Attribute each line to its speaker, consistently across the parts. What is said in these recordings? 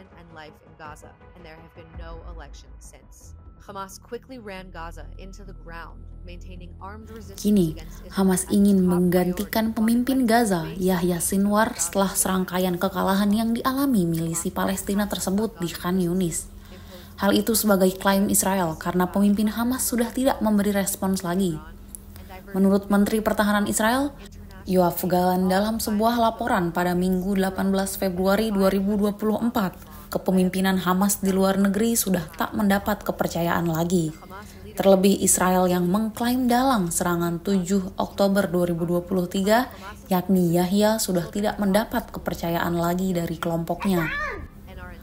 Speaker 1: and life in Gaza, and there have been no elections since. Hamas quickly ran Gaza into the ground, maintaining armed resistance Kini, Hamas ingin menggantikan pemimpin Gaza, Yahya Sinwar, setelah serangkaian kekalahan yang dialami milisi Palestina tersebut di Khan Yunis. Hal itu sebagai klaim Israel karena pemimpin Hamas sudah tidak memberi respons lagi. Menurut Menteri Pertahanan Israel, Yoav Galan dalam sebuah laporan pada Minggu 18 Februari 2024, kepemimpinan Hamas di luar negeri sudah tak mendapat kepercayaan lagi. Terlebih Israel yang mengklaim dalang serangan 7 Oktober 2023, yakni Yahya sudah tidak mendapat kepercayaan lagi dari kelompoknya.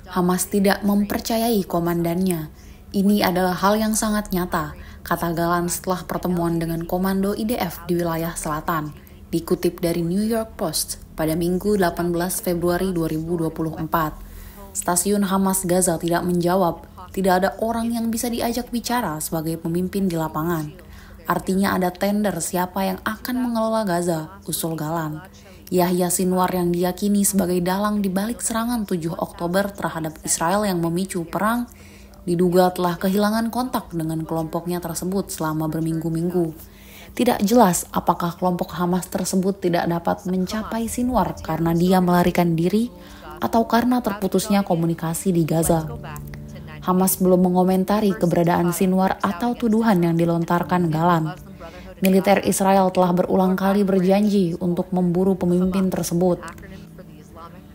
Speaker 1: Hamas tidak mempercayai komandannya. Ini adalah hal yang sangat nyata, kata Galan setelah pertemuan dengan komando IDF di wilayah selatan dikutip dari New York Post pada Minggu 18 Februari 2024. Stasiun Hamas Gaza tidak menjawab, tidak ada orang yang bisa diajak bicara sebagai pemimpin di lapangan. Artinya ada tender siapa yang akan mengelola Gaza, usul Galan. Yahya Sinwar yang diyakini sebagai dalang di balik serangan 7 Oktober terhadap Israel yang memicu perang, diduga telah kehilangan kontak dengan kelompoknya tersebut selama berminggu-minggu. Tidak jelas apakah kelompok Hamas tersebut tidak dapat mencapai Sinwar karena dia melarikan diri atau karena terputusnya komunikasi di Gaza. Hamas belum mengomentari keberadaan Sinwar atau tuduhan yang dilontarkan Galan. Militer Israel telah berulang kali berjanji untuk memburu pemimpin tersebut.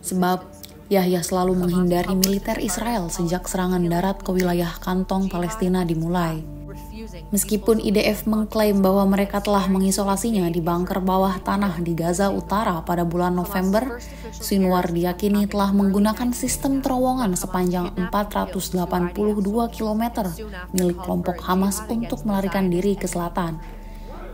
Speaker 1: Sebab Yahya selalu menghindari militer Israel sejak serangan darat ke wilayah kantong Palestina dimulai. Meskipun IDF mengklaim bahwa mereka telah mengisolasinya di bunker bawah tanah di Gaza Utara pada bulan November, Sinwar diyakini telah menggunakan sistem terowongan sepanjang 482 km milik kelompok Hamas untuk melarikan diri ke selatan.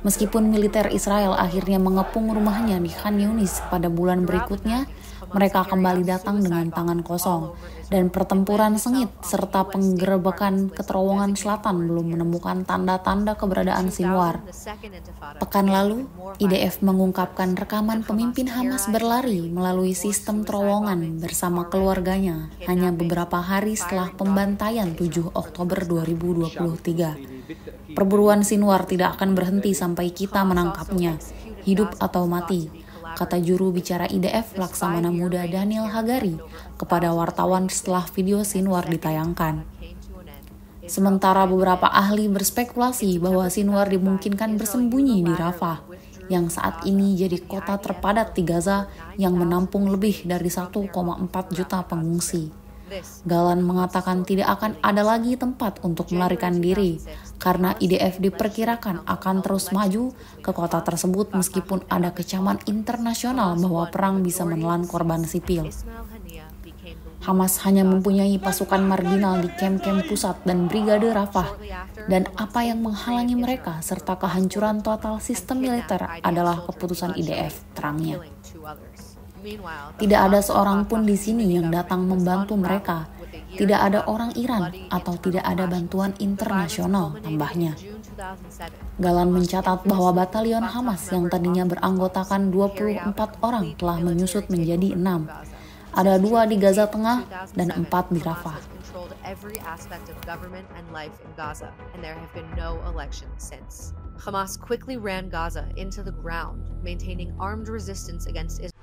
Speaker 1: Meskipun militer Israel akhirnya mengepung rumahnya di Khan Yunis pada bulan berikutnya, mereka kembali datang dengan tangan kosong dan pertempuran sengit serta penggerebekan keterowongan selatan belum menemukan tanda-tanda keberadaan Sinwar. Pekan lalu, IDF mengungkapkan rekaman pemimpin Hamas berlari melalui sistem terowongan bersama keluarganya hanya beberapa hari setelah pembantaian 7 Oktober 2023. Perburuan Sinwar tidak akan berhenti sampai kita menangkapnya, hidup atau mati kata juru bicara IDF Laksamana Muda Daniel Hagari kepada wartawan setelah video Sinwar ditayangkan. Sementara beberapa ahli berspekulasi bahwa Sinwar dimungkinkan bersembunyi di Rafah, yang saat ini jadi kota terpadat di Gaza yang menampung lebih dari 1,4 juta pengungsi. Galan mengatakan tidak akan ada lagi tempat untuk melarikan diri karena IDF diperkirakan akan terus maju ke kota tersebut meskipun ada kecaman internasional bahwa perang bisa menelan korban sipil. Hamas hanya mempunyai pasukan marginal di kem-kem pusat dan brigade Rafah, dan apa yang menghalangi mereka serta kehancuran total sistem militer adalah keputusan IDF, terangnya. Tidak ada seorang pun di sini yang datang membantu mereka. Tidak ada orang Iran atau tidak ada bantuan internasional, tambahnya. Galan mencatat bahwa batalion Hamas yang tadinya beranggotakan 24 orang telah menyusut menjadi enam. Ada dua di Gaza Tengah dan empat di Rafah. Hamas